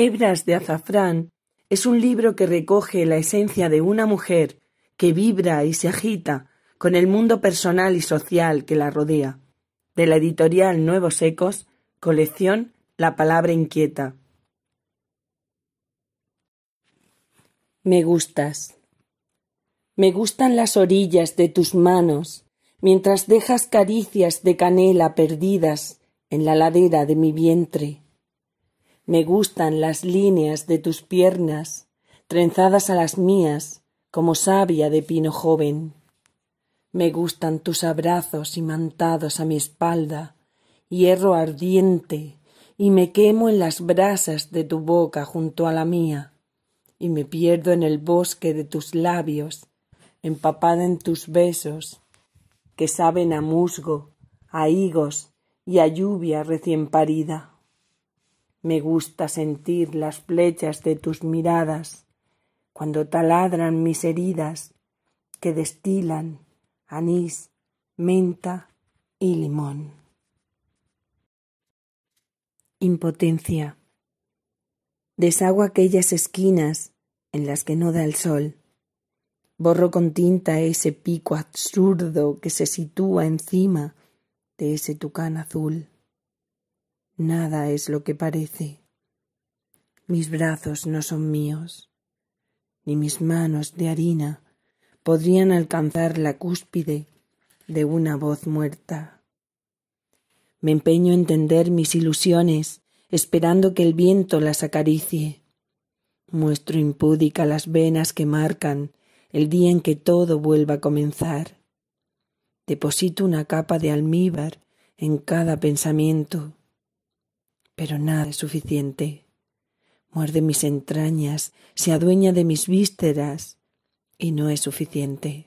Hebras de azafrán es un libro que recoge la esencia de una mujer que vibra y se agita con el mundo personal y social que la rodea. De la editorial Nuevos Ecos, colección La Palabra Inquieta. Me gustas. Me gustan las orillas de tus manos, mientras dejas caricias de canela perdidas en la ladera de mi vientre. Me gustan las líneas de tus piernas, trenzadas a las mías, como savia de pino joven. Me gustan tus abrazos imantados a mi espalda, hierro ardiente, y me quemo en las brasas de tu boca junto a la mía, y me pierdo en el bosque de tus labios, empapada en tus besos, que saben a musgo, a higos y a lluvia recién parida. Me gusta sentir las flechas de tus miradas, cuando taladran mis heridas, que destilan anís, menta y limón. Impotencia. Deshago aquellas esquinas en las que no da el sol. Borro con tinta ese pico absurdo que se sitúa encima de ese tucán azul. Nada es lo que parece. Mis brazos no son míos, ni mis manos de harina podrían alcanzar la cúspide de una voz muerta. Me empeño en tender mis ilusiones, esperando que el viento las acaricie. Muestro impúdica las venas que marcan el día en que todo vuelva a comenzar. Deposito una capa de almíbar en cada pensamiento pero nada es suficiente. Muerde mis entrañas, se adueña de mis vísceras, y no es suficiente.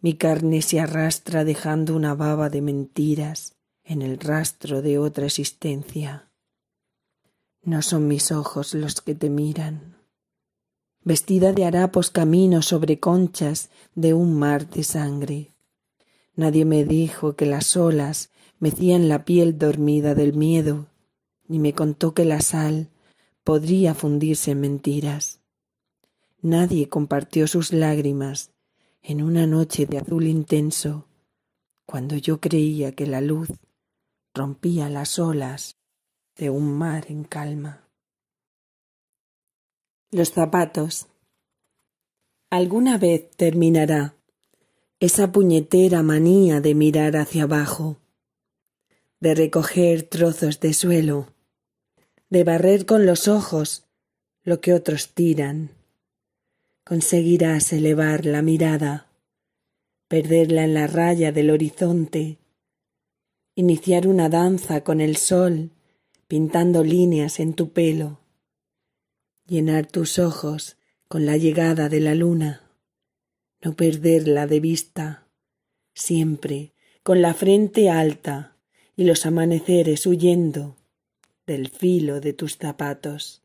Mi carne se arrastra dejando una baba de mentiras en el rastro de otra existencia. No son mis ojos los que te miran. Vestida de harapos camino sobre conchas de un mar de sangre. Nadie me dijo que las olas mecían la piel dormida del miedo ni me contó que la sal podría fundirse en mentiras. Nadie compartió sus lágrimas en una noche de azul intenso, cuando yo creía que la luz rompía las olas de un mar en calma. Los zapatos. Alguna vez terminará esa puñetera manía de mirar hacia abajo, de recoger trozos de suelo de barrer con los ojos lo que otros tiran. Conseguirás elevar la mirada, perderla en la raya del horizonte, iniciar una danza con el sol, pintando líneas en tu pelo, llenar tus ojos con la llegada de la luna, no perderla de vista, siempre con la frente alta y los amaneceres huyendo del filo de tus zapatos.